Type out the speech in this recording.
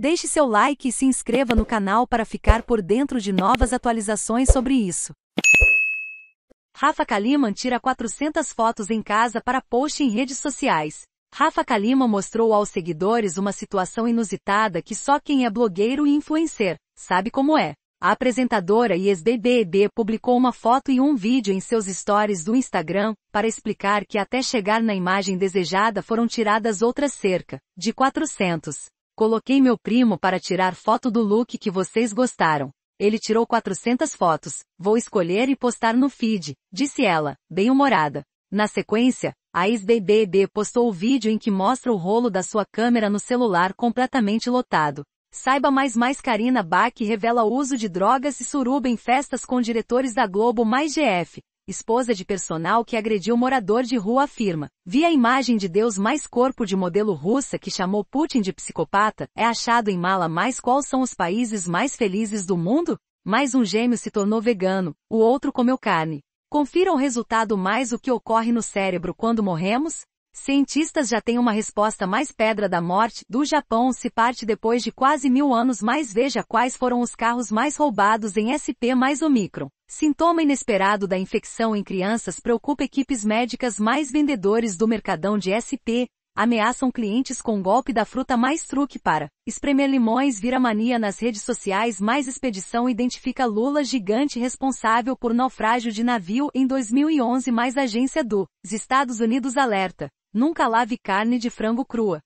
Deixe seu like e se inscreva no canal para ficar por dentro de novas atualizações sobre isso. Rafa Kaliman tira 400 fotos em casa para post em redes sociais. Rafa Kaliman mostrou aos seguidores uma situação inusitada que só quem é blogueiro e influencer sabe como é. A apresentadora e ex-BBB publicou uma foto e um vídeo em seus stories do Instagram para explicar que até chegar na imagem desejada foram tiradas outras cerca de 400. Coloquei meu primo para tirar foto do look que vocês gostaram. Ele tirou 400 fotos, vou escolher e postar no feed, disse ela, bem humorada. Na sequência, a ex-BBB postou o vídeo em que mostra o rolo da sua câmera no celular completamente lotado. Saiba mais mais Karina Bach revela uso de drogas e suruba em festas com diretores da Globo mais GF esposa de personal que agrediu morador de rua afirma, vi a imagem de Deus mais corpo de modelo russa que chamou Putin de psicopata, é achado em mala mais quais são os países mais felizes do mundo? Mais um gêmeo se tornou vegano, o outro comeu carne. Confira o resultado mais o que ocorre no cérebro quando morremos? Cientistas já têm uma resposta mais pedra da morte do Japão se parte depois de quase mil anos mais veja quais foram os carros mais roubados em SP mais Omicron. Sintoma inesperado da infecção em crianças preocupa equipes médicas mais vendedores do mercadão de SP, ameaçam clientes com golpe da fruta mais truque para espremer limões vira mania nas redes sociais mais expedição identifica Lula gigante responsável por naufrágio de navio em 2011 mais agência do Estados Unidos alerta, nunca lave carne de frango crua.